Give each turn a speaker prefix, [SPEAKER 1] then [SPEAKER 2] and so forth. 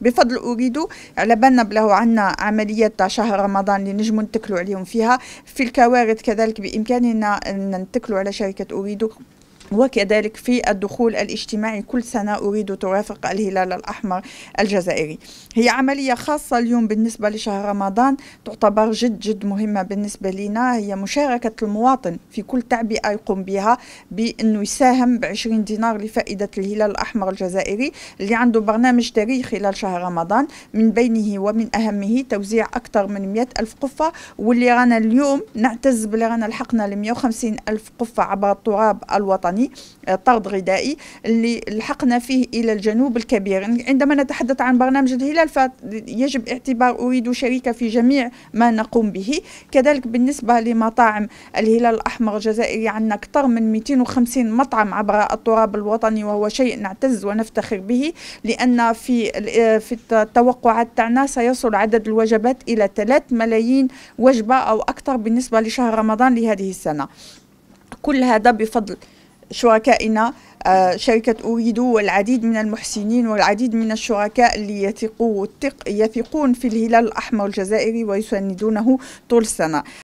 [SPEAKER 1] بفضل أريدو على بالنا بله عندنا عملية تاع شهر رمضان اللي نجمو نتكلوا عليهم فيها في الكوارث كذلك بإمكاننا أن نتكلوا على شركة أريدو وكذلك في الدخول الاجتماعي كل سنة أريد ترافق الهلال الأحمر الجزائري هي عملية خاصة اليوم بالنسبة لشهر رمضان تعتبر جد جد مهمة بالنسبة لنا هي مشاركة المواطن في كل تعبئة يقوم بها بأنه يساهم بعشرين دينار لفائدة الهلال الأحمر الجزائري اللي عنده برنامج ثري خلال شهر رمضان من بينه ومن أهمه توزيع أكثر من 100 ألف قفة واللي رانا اليوم نعتز باللي رانا لحقنا ل 150 ألف قفة عبر التراب الوطني الوطني آه، طرد غذائي اللي لحقنا فيه إلى الجنوب الكبير عندما نتحدث عن برنامج الهلال فيجب اعتبار أريد شريكة في جميع ما نقوم به كذلك بالنسبة لمطاعم الهلال الأحمر الجزائري عندنا أكثر من 250 مطعم عبر التراب الوطني وهو شيء نعتز ونفتخر به لأن في آه، في التوقعات تاعنا سيصل عدد الوجبات إلى 3 ملايين وجبة أو أكثر بالنسبة لشهر رمضان لهذه السنة كل هذا بفضل شركائنا آه، شركة أوريدو والعديد من المحسنين والعديد من الشركاء اللي يثقوا يثقون في الهلال الأحمر الجزائري ويساندونه طول السنة